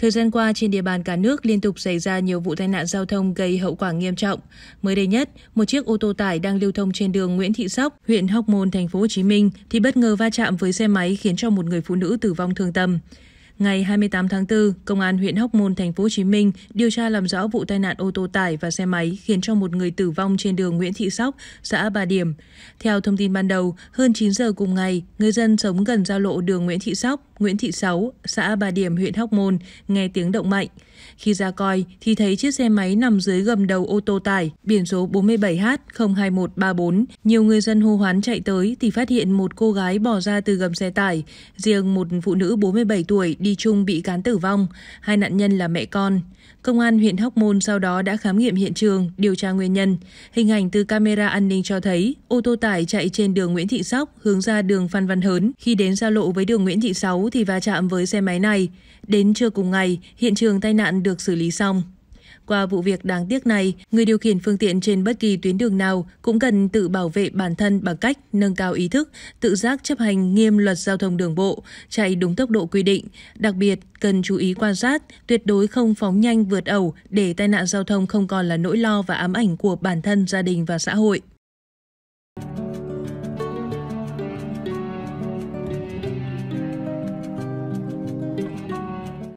Thời gian qua, trên địa bàn cả nước liên tục xảy ra nhiều vụ tai nạn giao thông gây hậu quả nghiêm trọng. Mới đây nhất, một chiếc ô tô tải đang lưu thông trên đường Nguyễn Thị Sóc, huyện Hóc Môn, thành phố Hồ Chí Minh thì bất ngờ va chạm với xe máy khiến cho một người phụ nữ tử vong thương tâm. Ngày 28 tháng 4, Công an huyện Hóc Môn, thành phố Hồ Chí Minh điều tra làm rõ vụ tai nạn ô tô tải và xe máy khiến cho một người tử vong trên đường Nguyễn Thị Sóc, xã Bà Điểm. Theo thông tin ban đầu, hơn 9 giờ cùng ngày, người dân sống gần giao lộ đường Nguyễn Thị Sóc, Nguyễn Thị Sáu, xã Bà Điểm, huyện Hóc Môn, nghe tiếng động mạnh. Khi ra coi thì thấy chiếc xe máy nằm dưới gầm đầu ô tô tải biển số 47H02134. Nhiều người dân hô hoán chạy tới thì phát hiện một cô gái bỏ ra từ gầm xe tải, riêng một phụ nữ 47 tuổi đi đi chung bị cán tử vong, hai nạn nhân là mẹ con. Công an huyện Hóc Môn sau đó đã khám nghiệm hiện trường, điều tra nguyên nhân. Hình ảnh từ camera an ninh cho thấy ô tô tải chạy trên đường Nguyễn Thị Sóc hướng ra đường Phan Văn Hớn. Khi đến giao lộ với đường Nguyễn Thị Sáu thì va chạm với xe máy này. Đến trưa cùng ngày, hiện trường tai nạn được xử lý xong. Qua vụ việc đáng tiếc này, người điều khiển phương tiện trên bất kỳ tuyến đường nào cũng cần tự bảo vệ bản thân bằng cách nâng cao ý thức, tự giác chấp hành nghiêm luật giao thông đường bộ, chạy đúng tốc độ quy định. Đặc biệt, cần chú ý quan sát, tuyệt đối không phóng nhanh vượt ẩu để tai nạn giao thông không còn là nỗi lo và ám ảnh của bản thân, gia đình và xã hội.